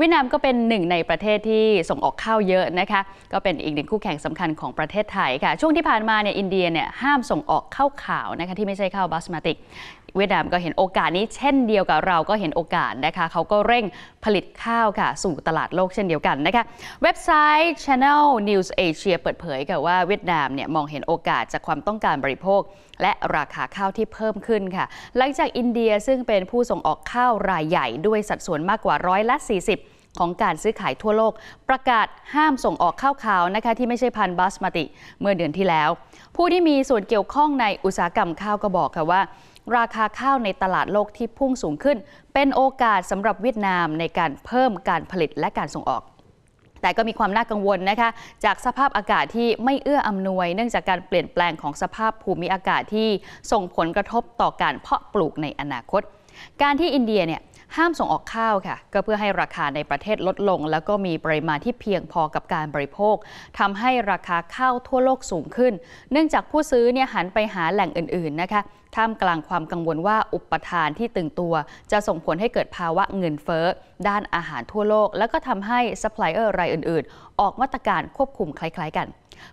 เวียดนามก็เป็นหนึ่งในประเทศที่ส่งออกข้าวเยอะนะคะก็เป็นอีกหนึ่งคู่แข่งสำคัญของประเทศไทยค่ะช่วงที่ผ่านมาเนี่ยอินเดียเนี่ยห้ามส่งออกข้าวขาวนะคะที่ไม่ใช่ข้าวบาสมาติกเวียดนามก็เห็นโอกาสนี้เช่นเดียวกับเราก็เห็นโอกาสนะคะ เขาก็เร่งผลิตข้าวค่ะสู่ตลาดโลกเช่นเดียวกันนะคะเว็บไซต์ Channel News Asia เปิดเผยกับว่าเวียดนามเนี่ยมองเห็นโอกาสจากความต้องการบริโภค และราคาข้าวที่เพิ่มขึ้นค่ะ หลังจากอินเดียซึ่งเป็นผู้ส่งออกข้าวรายใหญ่ด้วยสัดส่วนมากกว่าร้อยละ40ของการซื้อขายทั่วโลก ประกาศห้ามส่งออกข้าวขาวนะคะที่ไม่ใช่พันธุ์บาสมาติเมื่อเดือนที่แล้ว ผู้ที่มีส่วนเกี่ยวข้องในอุตสาหกรรมข้าวก็บอกค่ะว่า ราคาข้าวในตลาดโลกที่พุ่งสูงขึ้น เป็นโอกาสสำหรับเวียดนามในการเพิ่มการผลิตและการส่งออก แต่ก็มีความน่ากังวลนะคะจากสภาพอากาศที่ไม่เอื้ออำนวยเนื่องจากการเปลี่ยนแปลงของสภาพภูมิอากาศที่ส่งผลกระทบต่อการเพาะปลูกในอนาคตการที่อินเดียเนี่ยห้ามส่งออกข้าวค่ะ ก็เพื่อให้ราคาในประเทศลดลง แล้วก็มีปริมาณที่เพียงพอกับการบริโภค ทำให้ราคาข้าวทั่วโลกสูงขึ้นเนื่องจากผู้ซื้อเนี่ยหันไปหาแหล่งอื่นๆนะคะท่ามกลางความกังวลว่าอุปทานที่ตึงตัว จะส่งผลให้เกิดภาวะเงินเฟ้อ ด้านอาหารทั่วโลกแล้วก็ทำให้ซัพพลายเออร์รายอื่นๆออกมาตรการควบคุมคล้ายๆกัน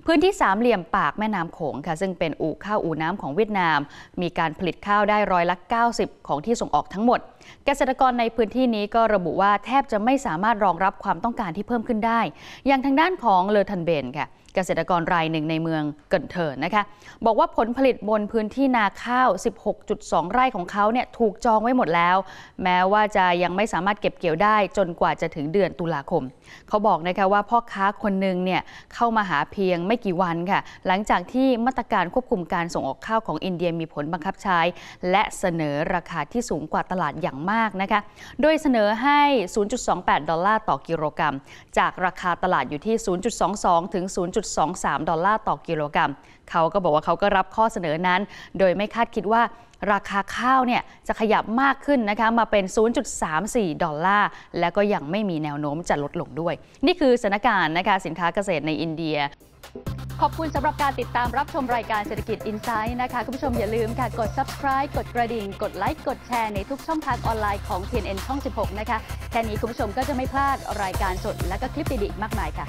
พื้นที่สามเหลี่ยมปากแม่น้ำโขงค่ะซึ่งเป็นอู่ข้าวอู่น้ำของเวียดนาม มีการผลิตข้าวได้ร้อยละ 90 ของที่ส่งออกทั้งหมด เกษตรกรในพื้นที่นี้ก็ระบุว่าแทบจะไม่สามารถรองรับความต้องการที่เพิ่มขึ้นได้ อย่างทางด้านของเลอทันเบนค่ะเกษตรกรรายหนึ่งในเมืองเกินเถินนะคะ บอกว่าผลผลิตบนพื้นที่นาข้าว16.2 ไร่ของเขาเนี่ยถูกจองไว้หมดแล้ว แม้ว่าจะยังไม่สามารถเก็บเกี่ยวได้จนกว่าจะถึงเดือนตุลาคม เขาบอกนะคะว่าพ่อค้าคนหนึ่งเนี่ยเข้ามาหาเพียงยงไม่กี่วันค่ะ หลังจากที่มาตรการควบคุมการส่งออกข้าวของอินเดียมีผลบังคับใช้ และเสนอราคาที่สูงกว่าตลาดอย่างมากนะคะ โดยเสนอให้0.28ดอลลาร์ต่อกิโลกรัม จากราคาตลาดอยู่ที่ 0.22ถึง0.23ดอลลาร์ต่อกิโลกรัม เขาก็บอกว่าเขาก็รับข้อเสนอนั้น โดยไม่คาดคิดว่า ราคาข้าวเนี่ยจะขยับมากขึ้นนะคะ มาเป็น0.34ดอลลาร์ และก็ยังไม่มีแนวโน้มจะลดลงด้วย นี่คือสถานการณ์นะคะสินค้าเกษตรในอินเดียขอบคุณสำหรับการติดตามรับชมรายการเศรษฐกิจอินไซด์นะคะคุณผู้ชมอย่าลืมค่ะกด subscribe กดกระดิ่ง กดไลค์กดแชร์ในทุกช่องทางออนไลน์ของ TNN ช่อง 16 นะคะ แค่นี้คุณผู้ชมก็จะไม่พลาดรายการสด และก็คลิปดีๆมากมายค่ะ